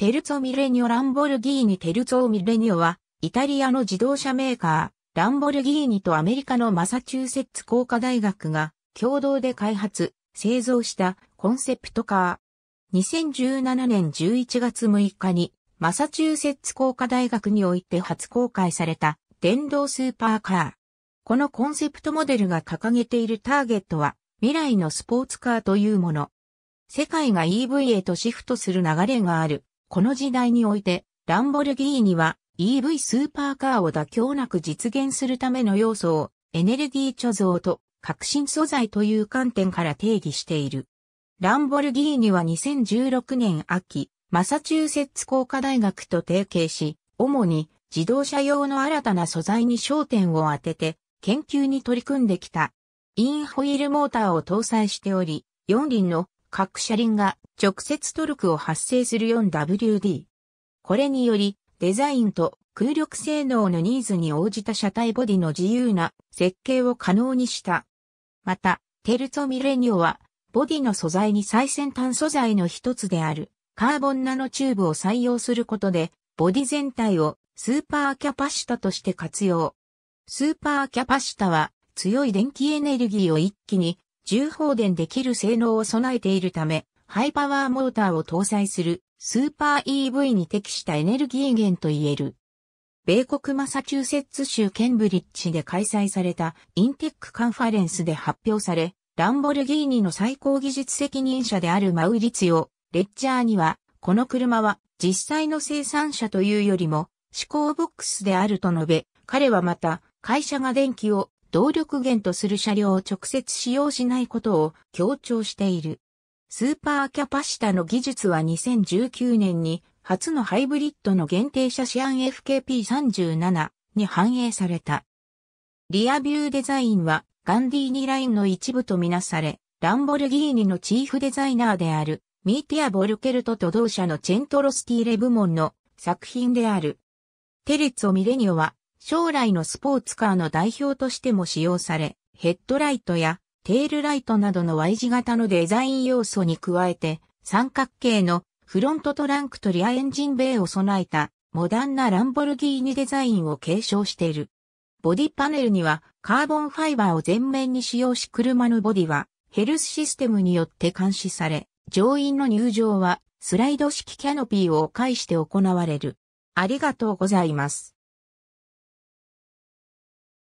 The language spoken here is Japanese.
テルツォ・ミレニオ・ランボルギーニ・テルツォ・ミレニオは、イタリアの自動車メーカー、ランボルギーニとアメリカのマサチューセッツ工科大学が共同で開発、製造したコンセプトカー。2017年11月6日に、マサチューセッツ工科大学において初公開された電動スーパーカー。このコンセプトモデルが掲げているターゲットは、未来のスポーツカーというもの。世界が EV へとシフトする流れがある。この時代において、ランボルギーニは EV スーパーカーを妥協なく実現するための要素をエネルギー貯蔵と革新素材という観点から定義している。ランボルギーニは2016年秋、マサチューセッツ工科大学と提携し、主に自動車用の新たな素材に焦点を当てて研究に取り組んできた。インホイールモーターを搭載しており、4輪の各車輪が直接トルクを発生する 4WD。これにより、デザインと空力性能のニーズに応じた車体ボディの自由な設計を可能にした。また、テルツォミレニオは、ボディの素材に最先端素材の一つである、カーボンナノチューブを採用することで、ボディ全体をスーパーキャパシタとして活用。スーパーキャパシタは、強い電気エネルギーを一気に重放電できる性能を備えているため、ハイパワーモーターを搭載するスーパー EV に適したエネルギー源と言える。米国マサチューセッツ州ケンブリッジで開催されたインテックカンファレンスで発表され、ランボルギーニの最高技術責任者であるマウリツィオ・レッジャーには、この車は実際の生産者というよりも思考ボックスであると述べ、彼はまた会社が電気を動力源とする車両を直接使用しないことを強調している。スーパーキャパシタの技術は2019年に初のハイブリッドの限定車シアン FKP37 に反映された。リアビューデザインはガンディーニラインの一部とみなされ、ランボルギーニのチーフデザイナーであるミーティア・ボルケルトと同社のチェントロスティーレ部門の作品である。テレツォ・ミレニオは将来のスポーツカーの代表としても使用され、ヘッドライトやテールライトなどの Y 字型のデザイン要素に加えて、三角形のフロントトランクとリアエンジンベイを備えたモダンなランボルギーニデザインを継承している。ボディパネルにはカーボンファイバーを全面に使用し車のボディはヘルスシステムによって監視され、乗員の入場はスライド式キャノピーを介して行われる。ありがとうございます。